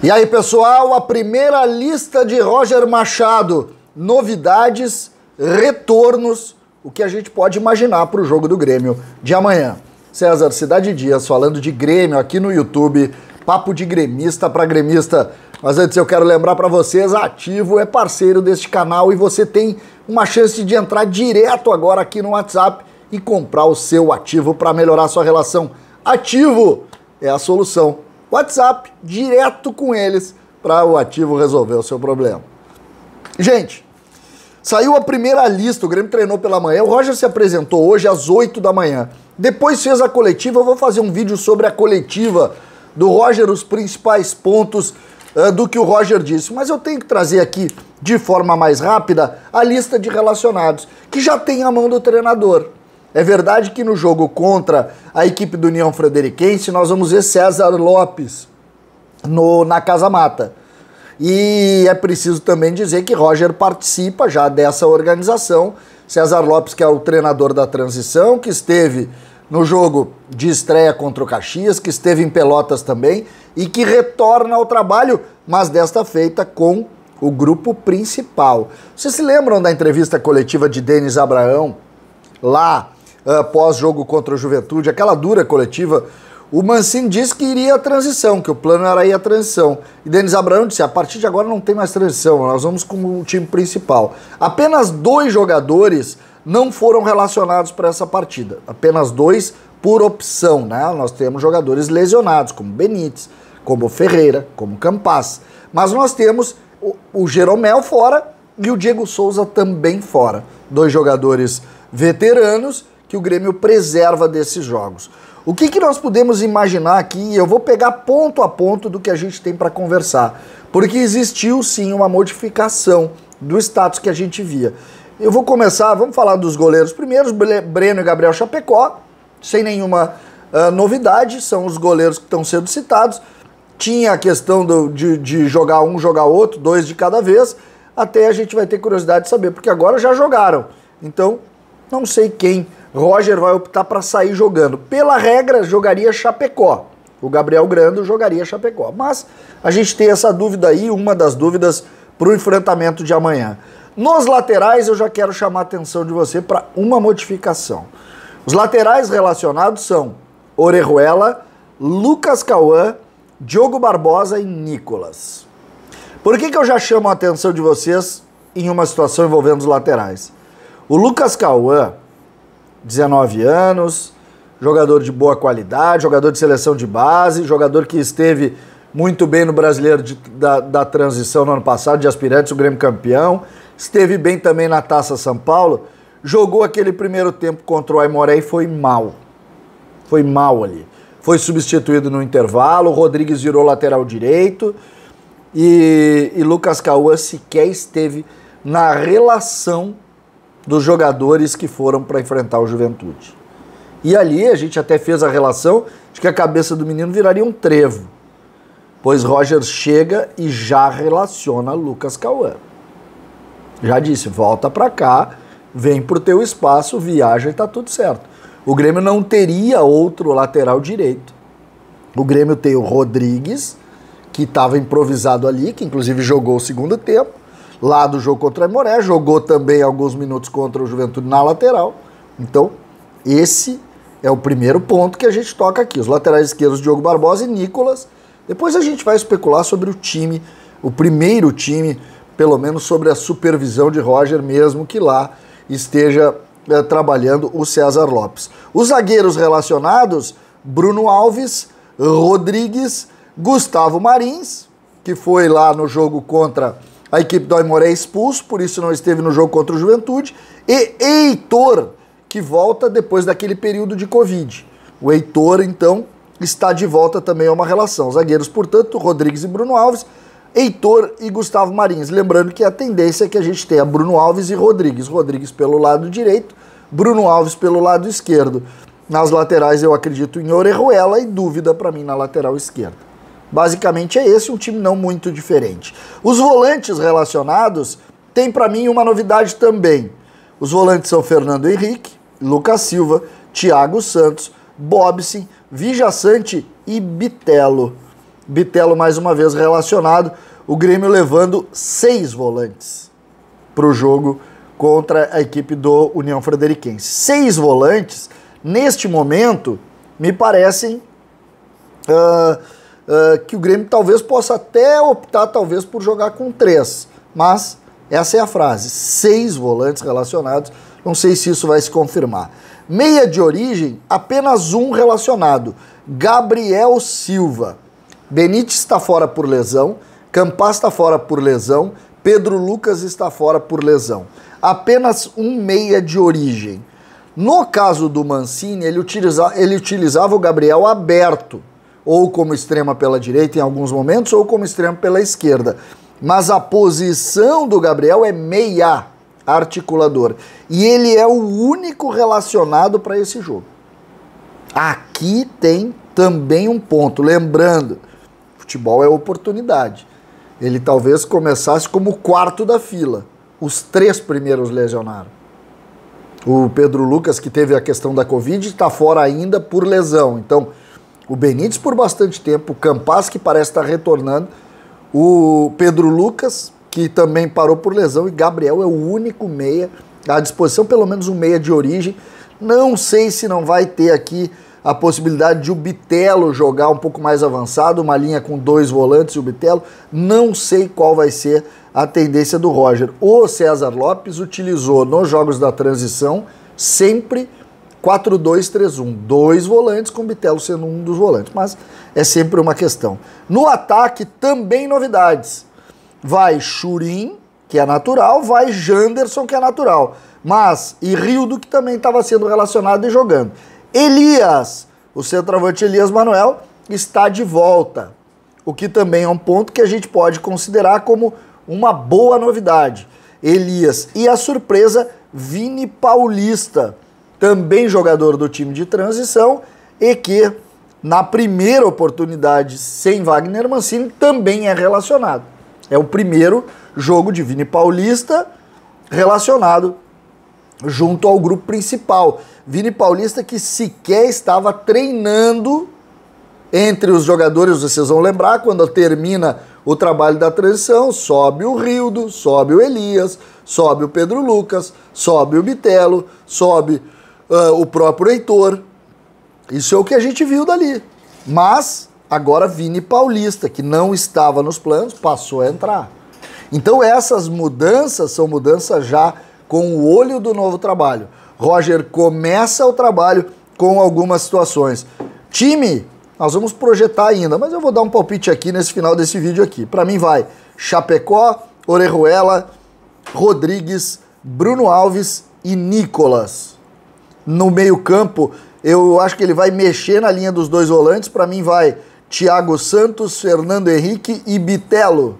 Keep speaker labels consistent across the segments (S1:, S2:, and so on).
S1: E aí, pessoal, a primeira lista de Roger Machado: novidades, retornos, o que a gente pode imaginar para o jogo do Grêmio de amanhã. César Cidade Dias falando de Grêmio aqui no YouTube, papo de gremista para gremista. Mas antes eu quero lembrar para vocês, Ativo é parceiro deste canal e você tem uma chance de entrar direto agora aqui no WhatsApp e comprar o seu ativo para melhorar sua relação. Ativo é a solução WhatsApp direto com eles para o ativo resolver o seu problema. Gente, saiu a primeira lista, o Grêmio treinou pela manhã, o Roger se apresentou hoje às 8 da manhã. Depois fez a coletiva, eu vou fazer um vídeo sobre a coletiva do Roger, os principais pontos uh, do que o Roger disse. Mas eu tenho que trazer aqui, de forma mais rápida, a lista de relacionados, que já tem a mão do treinador. É verdade que no jogo contra a equipe do União Frederiquense, nós vamos ver César Lopes no, na Casa Mata. E é preciso também dizer que Roger participa já dessa organização. César Lopes, que é o treinador da transição, que esteve no jogo de estreia contra o Caxias, que esteve em Pelotas também e que retorna ao trabalho, mas desta feita com o grupo principal. Vocês se lembram da entrevista coletiva de Denis Abraão lá ah, pós-jogo contra a Juventude, aquela dura coletiva, o Mancini disse que iria a transição, que o plano era ir a transição. E Denis Abraão disse: a partir de agora não tem mais transição, nós vamos com o time principal. Apenas dois jogadores não foram relacionados para essa partida. Apenas dois por opção, né? Nós temos jogadores lesionados, como Benítez, como Ferreira, como Campas. Mas nós temos o Jeromel fora e o Diego Souza também fora. Dois jogadores veteranos que o Grêmio preserva desses jogos. O que, que nós podemos imaginar aqui? Eu vou pegar ponto a ponto do que a gente tem para conversar, porque existiu sim uma modificação do status que a gente via. Eu vou começar, vamos falar dos goleiros primeiros, Breno e Gabriel Chapecó, sem nenhuma uh, novidade, são os goleiros que estão sendo citados. Tinha a questão do, de, de jogar um, jogar outro, dois de cada vez, até a gente vai ter curiosidade de saber, porque agora já jogaram. Então, não sei quem Roger vai optar para sair jogando. Pela regra, jogaria Chapecó. O Gabriel Grando jogaria Chapecó. Mas a gente tem essa dúvida aí, uma das dúvidas para o enfrentamento de amanhã. Nos laterais, eu já quero chamar a atenção de você para uma modificação. Os laterais relacionados são Orejuela, Lucas Cauã, Diogo Barbosa e Nicolas. Por que, que eu já chamo a atenção de vocês em uma situação envolvendo os laterais? O Lucas Cauã 19 anos, jogador de boa qualidade, jogador de seleção de base, jogador que esteve muito bem no brasileiro de, da, da transição no ano passado, de aspirantes, o Grêmio campeão, esteve bem também na Taça São Paulo, jogou aquele primeiro tempo contra o Aimoré e foi mal. Foi mal ali. Foi substituído no intervalo, o Rodrigues virou lateral direito e, e Lucas Cauã sequer esteve na relação dos jogadores que foram para enfrentar o Juventude. E ali a gente até fez a relação de que a cabeça do menino viraria um trevo, pois Roger chega e já relaciona Lucas Cauã. Já disse, volta para cá, vem pro teu espaço, viaja e está tudo certo. O Grêmio não teria outro lateral direito. O Grêmio tem o Rodrigues, que estava improvisado ali, que inclusive jogou o segundo tempo, lá do jogo contra o Moré, jogou também alguns minutos contra o Juventude na lateral. Então, esse é o primeiro ponto que a gente toca aqui. Os laterais esquerdos, Diogo Barbosa e Nicolas. Depois a gente vai especular sobre o time, o primeiro time, pelo menos sobre a supervisão de Roger mesmo, que lá esteja é, trabalhando o César Lopes. Os zagueiros relacionados, Bruno Alves, Rodrigues, Gustavo Marins, que foi lá no jogo contra a equipe do Aimoré é expulso, por isso não esteve no jogo contra o Juventude. E Heitor, que volta depois daquele período de Covid. O Heitor, então, está de volta também a é uma relação. Zagueiros, portanto, Rodrigues e Bruno Alves, Heitor e Gustavo Marins. Lembrando que a tendência é que a gente tenha Bruno Alves e Rodrigues. Rodrigues pelo lado direito, Bruno Alves pelo lado esquerdo. Nas laterais eu acredito em Orejuela e dúvida para mim na lateral esquerda. Basicamente é esse, um time não muito diferente. Os volantes relacionados têm para mim uma novidade também. Os volantes são Fernando Henrique, Lucas Silva, Thiago Santos, Bobson, Vijaçante e Bitelo. Bitelo mais uma vez relacionado, o Grêmio levando seis volantes para o jogo contra a equipe do União Frederiquense. Seis volantes, neste momento, me parecem uh, uh, que o Grêmio talvez possa até optar talvez por jogar com três, mas essa é a frase, seis volantes relacionados, não sei se isso vai se confirmar. Meia de origem, apenas um relacionado, Gabriel Silva. Benítez está fora por lesão, Campas está fora por lesão, Pedro Lucas está fora por lesão. Apenas um meia de origem. No caso do Mancini, ele, utiliza, ele utilizava o Gabriel aberto ou como extrema pela direita em alguns momentos, ou como extrema pela esquerda. Mas a posição do Gabriel é meia articulador. E ele é o único relacionado para esse jogo. Aqui tem também um ponto. Lembrando, futebol é oportunidade. Ele talvez começasse como quarto da fila. Os três primeiros lesionaram. O Pedro Lucas, que teve a questão da Covid, está fora ainda por lesão. Então, o Benítez por bastante tempo, o Campas, que parece estar retornando, o Pedro Lucas, que também parou por lesão, e Gabriel é o único meia à disposição, pelo menos um meia de origem. Não sei se não vai ter aqui a possibilidade de o Bitelo jogar um pouco mais avançado, uma linha com dois volantes e o Bitelo. Não sei qual vai ser a tendência do Roger. O César Lopes utilizou nos jogos da transição sempre 4-2-3-1. Dois volantes, com o Bitelo sendo um dos volantes. Mas é sempre uma questão. No ataque, também novidades. Vai Churin, que é natural, vai Janderson, que é natural. Mas, e Rildo, que também estava sendo relacionado e jogando. Elias, o centroavante Elias Manuel, está de volta. O que também é um ponto que a gente pode considerar como uma boa novidade. Elias. E a surpresa, Vini Paulista também jogador do time de transição, e que na primeira oportunidade sem Wagner Mancini também é relacionado. É o primeiro jogo de Vini Paulista relacionado junto ao grupo principal. Vini Paulista que sequer estava treinando entre os jogadores, vocês vão lembrar, quando termina o trabalho da transição, sobe o Rildo, sobe o Elias, sobe o Pedro Lucas, sobe o Bitelo, sobe uh, o próprio Heitor. Isso é o que a gente viu dali. Mas agora Vini Paulista, que não estava nos planos, passou a entrar. Então essas mudanças são mudanças já com o olho do novo trabalho. Roger começa o trabalho com algumas situações. Time, nós vamos projetar ainda, mas eu vou dar um palpite aqui nesse final desse vídeo aqui. Para mim vai Chapecó, Orejuela, Rodrigues, Bruno Alves e Nicolas. No meio-campo, eu acho que ele vai mexer na linha dos dois volantes. Para mim, vai Thiago Santos, Fernando Henrique e Bitelo.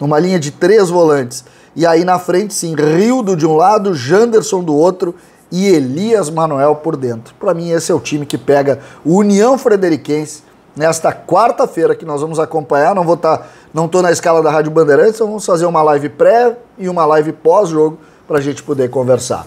S1: Numa linha de três volantes. E aí na frente, sim, Rildo de um lado, Janderson do outro e Elias Manuel por dentro. Para mim, esse é o time que pega o União Frederiquense nesta quarta-feira que nós vamos acompanhar. Não vou estar, tá, não tô na escala da Rádio Bandeirantes, então vamos fazer uma live pré e uma live pós-jogo para a gente poder conversar.